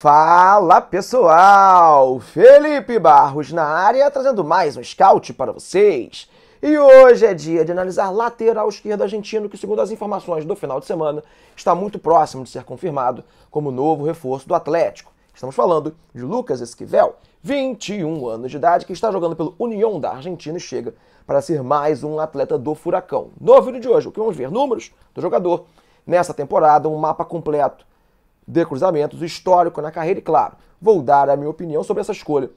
Fala pessoal, Felipe Barros na área trazendo mais um scout para vocês. E hoje é dia de analisar lateral esquerdo argentino que, segundo as informações do final de semana, está muito próximo de ser confirmado como novo reforço do Atlético. Estamos falando de Lucas Esquivel, 21 anos de idade, que está jogando pelo União da Argentina e chega para ser mais um atleta do Furacão. No vídeo de hoje, o que vamos ver? Números do jogador nessa temporada, um mapa completo de cruzamentos, histórico na carreira e, claro, vou dar a minha opinião sobre essa escolha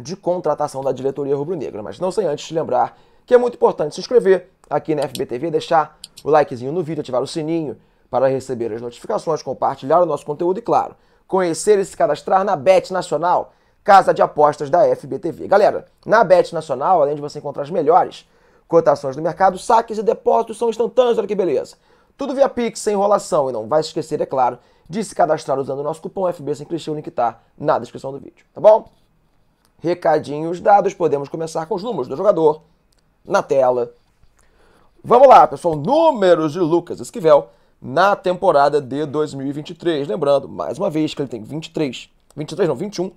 de contratação da diretoria rubro-negra. Mas não sem antes lembrar que é muito importante se inscrever aqui na FBTV, deixar o likezinho no vídeo, ativar o sininho para receber as notificações, compartilhar o nosso conteúdo e, claro, conhecer e se cadastrar na Bet Nacional, casa de apostas da FBTV. Galera, na Bet Nacional, além de você encontrar as melhores cotações do mercado, saques e depósitos são instantâneos, olha que beleza. Tudo via Pix, sem enrolação. E não vai se esquecer, é claro, de se cadastrar usando o nosso cupom FB sem clichê. O link tá na descrição do vídeo, tá bom? Recadinhos dados, podemos começar com os números do jogador na tela. Vamos lá, pessoal. Números de Lucas Esquivel na temporada de 2023. Lembrando, mais uma vez, que ele tem 23, 23 não, 21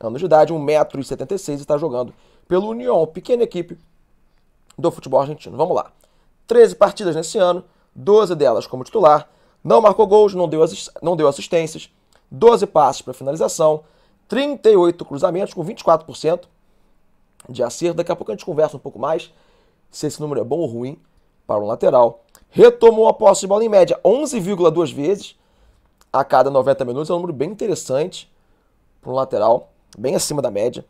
anos de idade, 1,76m e está jogando pelo União, pequena equipe do futebol argentino. Vamos lá. 13 partidas nesse ano, 12 delas como titular, não marcou gols, não deu, não deu assistências, 12 passes para finalização, 38 cruzamentos com 24% de acerto. Daqui a pouco a gente conversa um pouco mais se esse número é bom ou ruim para um lateral. Retomou a posse de bola em média 11,2 vezes a cada 90 minutos. É um número bem interessante para um lateral, bem acima da média.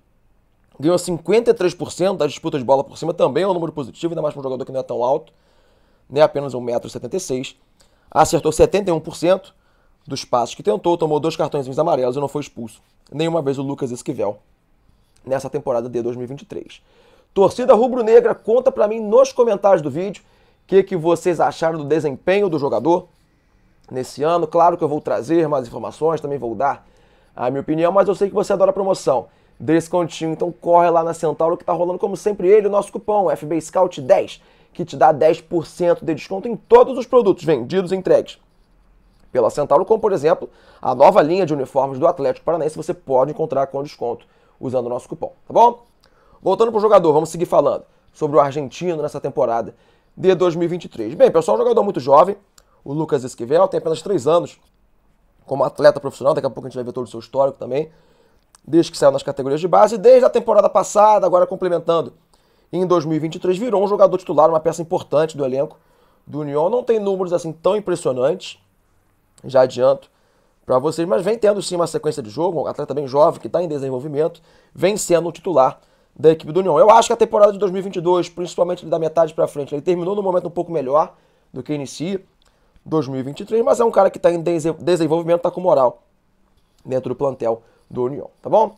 Ganhou 53% das disputas de bola por cima, também é um número positivo, ainda mais para um jogador que não é tão alto né, apenas 1,76m. Acertou 71% dos passos que tentou, tomou dois cartões amarelos e não foi expulso. Nenhuma vez o Lucas Esquivel nessa temporada de 2023. Torcida rubro-negra, conta para mim nos comentários do vídeo o que, que vocês acharam do desempenho do jogador nesse ano. Claro que eu vou trazer mais informações, também vou dar a minha opinião, mas eu sei que você adora promoção. Descontinho, então corre lá na Centauro que tá rolando como sempre ele, o nosso cupom FB Scout 10 que te dá 10% de desconto em todos os produtos vendidos e entregues pela Centauro, como por exemplo a nova linha de uniformes do Atlético Paranaense, você pode encontrar com desconto usando o nosso cupom, tá bom? Voltando para o jogador, vamos seguir falando sobre o argentino nessa temporada de 2023. Bem, pessoal, um jogador muito jovem, o Lucas Esquivel, tem apenas 3 anos como atleta profissional, daqui a pouco a gente vai ver todo o seu histórico também, desde que saiu nas categorias de base, desde a temporada passada, agora complementando em 2023 virou um jogador titular, uma peça importante do elenco do União. Não tem números assim tão impressionantes, já adianto para vocês, mas vem tendo sim uma sequência de jogo, um atleta bem jovem que está em desenvolvimento, vem sendo o titular da equipe do União. Eu acho que a temporada de 2022, principalmente da metade para frente, ele terminou no momento um pouco melhor do que inicia 2023, mas é um cara que está em desenvolvimento, está com moral dentro do plantel do União, tá bom?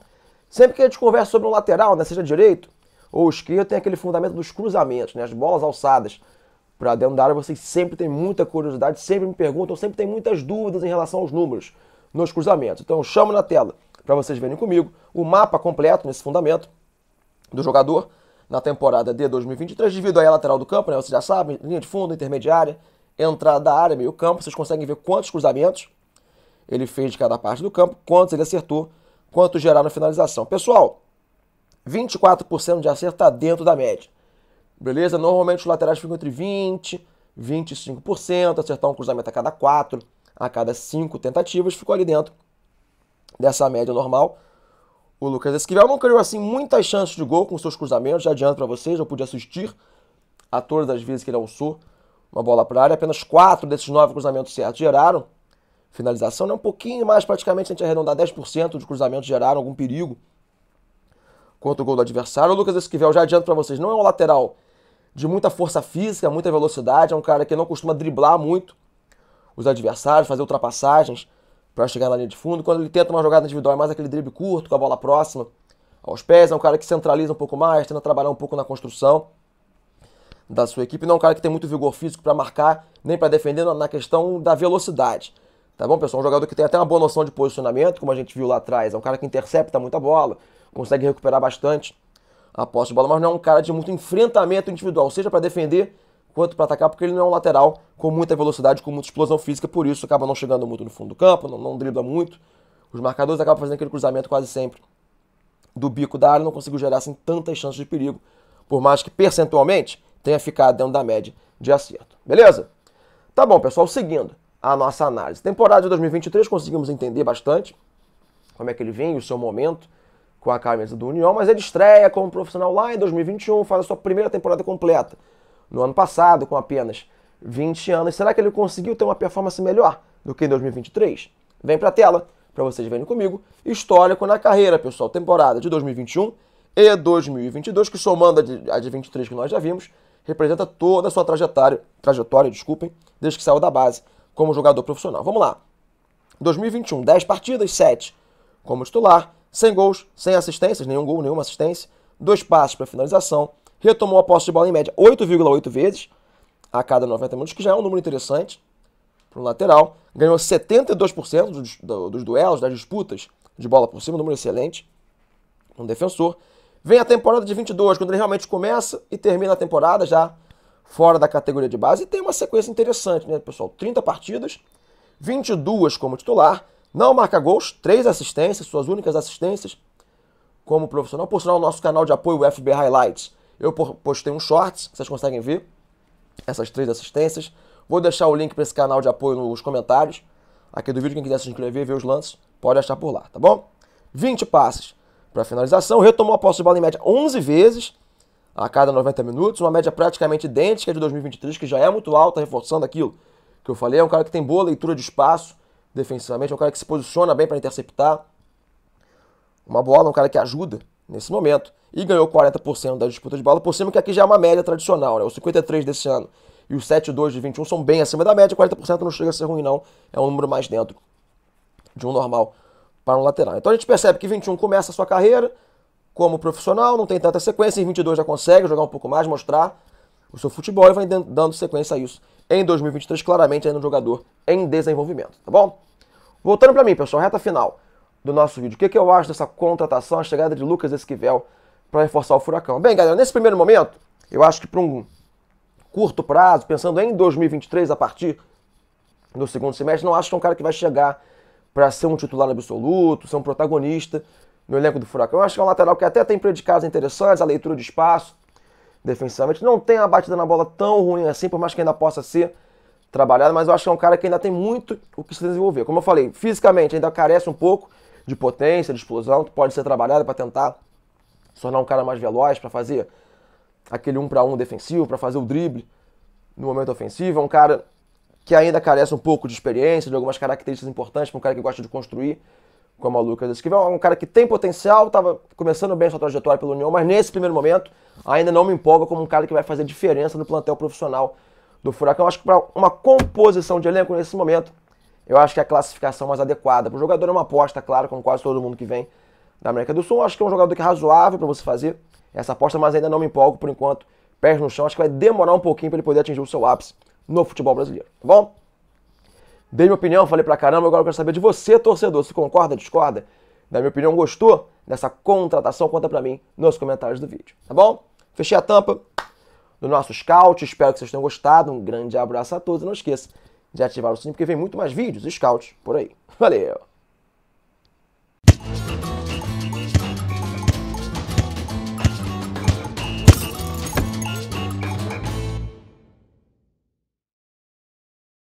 Sempre que a gente conversa sobre um lateral, né, seja direito, ou esquerdo, tem aquele fundamento dos cruzamentos, né? as bolas alçadas para dentro da área. Vocês sempre têm muita curiosidade, sempre me perguntam, sempre têm muitas dúvidas em relação aos números nos cruzamentos. Então eu chamo na tela para vocês verem comigo o mapa completo nesse fundamento do jogador na temporada de 2023, aí a lateral do campo, né? vocês já sabem, linha de fundo, intermediária, entrada da área, meio campo, vocês conseguem ver quantos cruzamentos ele fez de cada parte do campo, quantos ele acertou, quantos geraram finalização. Pessoal, 24% de acerto está dentro da média. Beleza? Normalmente os laterais ficam entre 20% 25%, acertar um cruzamento a cada 4, a cada 5 tentativas, ficou ali dentro dessa média normal. O Lucas Esquivel não criou assim muitas chances de gol com seus cruzamentos, já adianto para vocês, eu pude assistir a todas as vezes que ele alçou uma bola para a área, apenas 4 desses 9 cruzamentos certos geraram finalização, né? um pouquinho mais praticamente, a gente arredondar 10% de cruzamentos geraram algum perigo contra o gol do adversário. O Lucas Esquivel, já adianto para vocês, não é um lateral de muita força física, muita velocidade, é um cara que não costuma driblar muito os adversários, fazer ultrapassagens para chegar na linha de fundo. Quando ele tenta uma jogada individual, é mais aquele drible curto, com a bola próxima aos pés, é um cara que centraliza um pouco mais, tenta trabalhar um pouco na construção da sua equipe. Não é um cara que tem muito vigor físico para marcar, nem para defender na questão da velocidade. Tá bom, pessoal? Um jogador que tem até uma boa noção de posicionamento, como a gente viu lá atrás. É um cara que intercepta muita bola, consegue recuperar bastante a posse de bola, mas não é um cara de muito enfrentamento individual, seja para defender quanto para atacar, porque ele não é um lateral com muita velocidade, com muita explosão física, por isso acaba não chegando muito no fundo do campo, não, não dribla muito. Os marcadores acabam fazendo aquele cruzamento quase sempre do bico da área, não conseguiu gerar assim tantas chances de perigo, por mais que percentualmente tenha ficado dentro da média de acerto. Beleza? Tá bom, pessoal, seguindo a nossa análise. Temporada de 2023 conseguimos entender bastante como é que ele vem, o seu momento, com a camisa do União, mas ele estreia como profissional lá em 2021, faz a sua primeira temporada completa. No ano passado, com apenas 20 anos, será que ele conseguiu ter uma performance melhor do que em 2023? Vem pra tela, para vocês verem comigo, histórico na carreira, pessoal, temporada de 2021 e 2022, que somando a de, a de 23 que nós já vimos, representa toda a sua trajetória, trajetória, desculpem, desde que saiu da base como jogador profissional. Vamos lá. 2021, 10 partidas, 7 como titular, sem gols, sem assistências, nenhum gol, nenhuma assistência. Dois passos para finalização. Retomou a posse de bola em média 8,8 vezes a cada 90 minutos, que já é um número interessante para o lateral. Ganhou 72% dos, dos duelos, das disputas de bola por cima, um número excelente. Um defensor. Vem a temporada de 22, quando ele realmente começa e termina a temporada já fora da categoria de base. E tem uma sequência interessante, né, pessoal? 30 partidas, 22 como titular, não marca gols, três assistências, suas únicas assistências como profissional. Por sinal, o nosso canal de apoio, o FB Highlights, eu postei um shorts, vocês conseguem ver essas três assistências. Vou deixar o link para esse canal de apoio nos comentários aqui do vídeo. Quem quiser se inscrever e ver os lances, pode achar por lá, tá bom? 20 passes para finalização. Retomou a posse de bola em média 11 vezes a cada 90 minutos. Uma média praticamente idêntica de 2023, que já é muito alta, reforçando aquilo que eu falei. É um cara que tem boa leitura de espaço, defensivamente, é um cara que se posiciona bem para interceptar uma bola, um cara que ajuda nesse momento. E ganhou 40% da disputa de bola por cima, que aqui já é uma média tradicional, né? O 53 desse ano e os 7,2 de 21 são bem acima da média, 40% não chega a ser ruim, não. É um número mais dentro de um normal para um lateral. Então a gente percebe que 21 começa a sua carreira como profissional, não tem tanta sequência, em 22 já consegue jogar um pouco mais, mostrar o seu futebol e vai dando sequência a isso. Em 2023, claramente, ainda um jogador em desenvolvimento, tá bom? Voltando para mim, pessoal, reta final do nosso vídeo. O que, que eu acho dessa contratação, a chegada de Lucas Esquivel para reforçar o Furacão? Bem, galera, nesse primeiro momento, eu acho que para um curto prazo, pensando em 2023, a partir do segundo semestre, não acho que é um cara que vai chegar para ser um titular absoluto, ser um protagonista no elenco do Furacão. Eu acho que é um lateral que até tem predicados interessantes, a leitura de espaço, defensivamente. Não tem a batida na bola tão ruim assim, por mais que ainda possa ser trabalhado, mas eu acho que é um cara que ainda tem muito o que se desenvolver. Como eu falei, fisicamente ainda carece um pouco de potência, de explosão, pode ser trabalhado para tentar se tornar um cara mais veloz, para fazer aquele um para um defensivo, para fazer o drible no momento ofensivo. É um cara que ainda carece um pouco de experiência, de algumas características importantes, para um cara que gosta de construir, como a Lucas Esquivel. É um cara que tem potencial, estava começando bem sua trajetória pela União, mas nesse primeiro momento ainda não me empolga como um cara que vai fazer diferença no plantel profissional do Furacão. Acho que para uma composição de elenco nesse momento, eu acho que é a classificação mais adequada. Para o jogador é uma aposta, claro, como quase todo mundo que vem da América do Sul. Acho que é um jogador que é razoável para você fazer essa aposta, mas ainda não me empolgo por enquanto. Pés no chão, acho que vai demorar um pouquinho para ele poder atingir o seu ápice no futebol brasileiro, tá bom? Dei minha opinião, falei pra caramba, agora eu quero saber de você, torcedor, se concorda, discorda? Da minha opinião, gostou dessa contratação? Conta pra mim nos comentários do vídeo, tá bom? Fechei a tampa, do nosso scout. Espero que vocês tenham gostado. Um grande abraço a todos. E não esqueça de ativar o sininho, porque vem muito mais vídeos e scout por aí. Valeu!